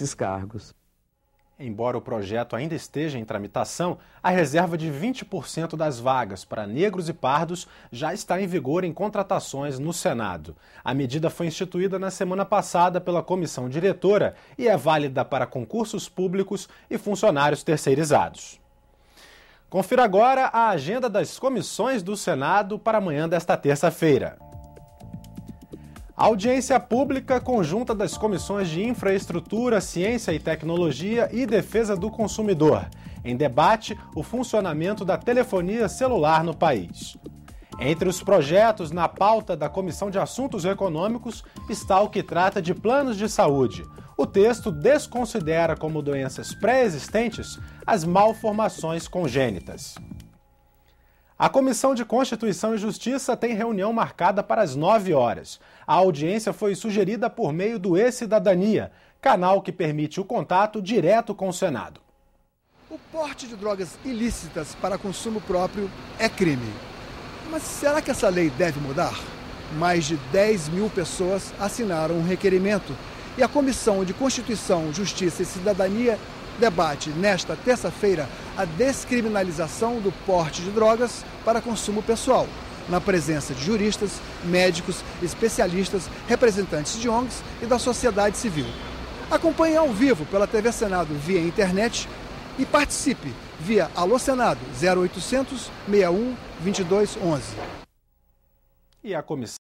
esses cargos. Embora o projeto ainda esteja em tramitação, a reserva de 20% das vagas para negros e pardos já está em vigor em contratações no Senado. A medida foi instituída na semana passada pela comissão diretora e é válida para concursos públicos e funcionários terceirizados. Confira agora a agenda das comissões do Senado para amanhã desta terça-feira. A audiência pública conjunta das comissões de Infraestrutura, Ciência e Tecnologia e Defesa do Consumidor. Em debate, o funcionamento da telefonia celular no país. Entre os projetos na pauta da Comissão de Assuntos Econômicos está o que trata de planos de saúde. O texto desconsidera como doenças pré-existentes as malformações congênitas. A Comissão de Constituição e Justiça tem reunião marcada para as 9 horas. A audiência foi sugerida por meio do E-Cidadania, canal que permite o contato direto com o Senado. O porte de drogas ilícitas para consumo próprio é crime. Mas será que essa lei deve mudar? Mais de 10 mil pessoas assinaram um requerimento e a Comissão de Constituição, Justiça e Cidadania debate nesta terça-feira a descriminalização do porte de drogas para consumo pessoal, na presença de juristas, médicos, especialistas, representantes de ONGs e da sociedade civil. Acompanhe ao vivo pela TV Senado via internet e participe via Alô Senado 0800 61 11. E a comissão